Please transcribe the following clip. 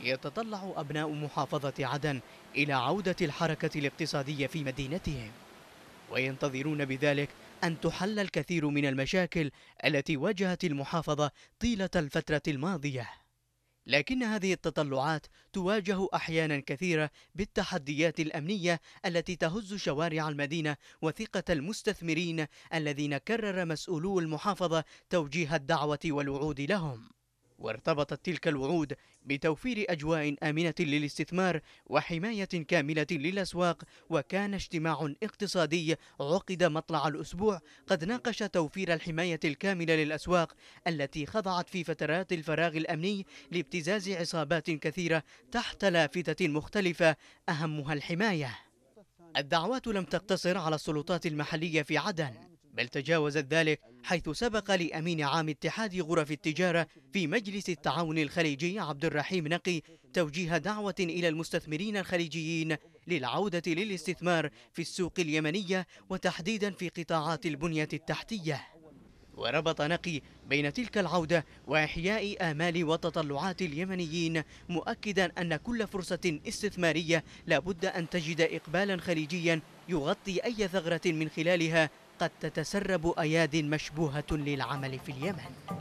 يتطلع أبناء محافظة عدن إلى عودة الحركة الاقتصادية في مدينتهم وينتظرون بذلك أن تحل الكثير من المشاكل التي واجهت المحافظة طيلة الفترة الماضية لكن هذه التطلعات تواجه أحيانا كثيرة بالتحديات الأمنية التي تهز شوارع المدينة وثقة المستثمرين الذين كرر مسؤولو المحافظة توجيه الدعوة والوعود لهم وارتبطت تلك الوعود بتوفير أجواء آمنة للاستثمار وحماية كاملة للأسواق وكان اجتماع اقتصادي عقد مطلع الأسبوع قد ناقش توفير الحماية الكاملة للأسواق التي خضعت في فترات الفراغ الأمني لابتزاز عصابات كثيرة تحت لافتة مختلفة أهمها الحماية الدعوات لم تقتصر على السلطات المحلية في عدن بل تجاوزت ذلك حيث سبق لأمين عام اتحاد غرف التجارة في مجلس التعاون الخليجي عبد الرحيم نقي توجيه دعوة إلى المستثمرين الخليجيين للعودة للاستثمار في السوق اليمنية وتحديدا في قطاعات البنية التحتية وربط نقي بين تلك العودة وإحياء آمال وتطلعات اليمنيين مؤكدا أن كل فرصة استثمارية لابد أن تجد إقبالا خليجيا يغطي أي ثغرة من خلالها قد تتسرب أياد مشبوهة للعمل في اليمن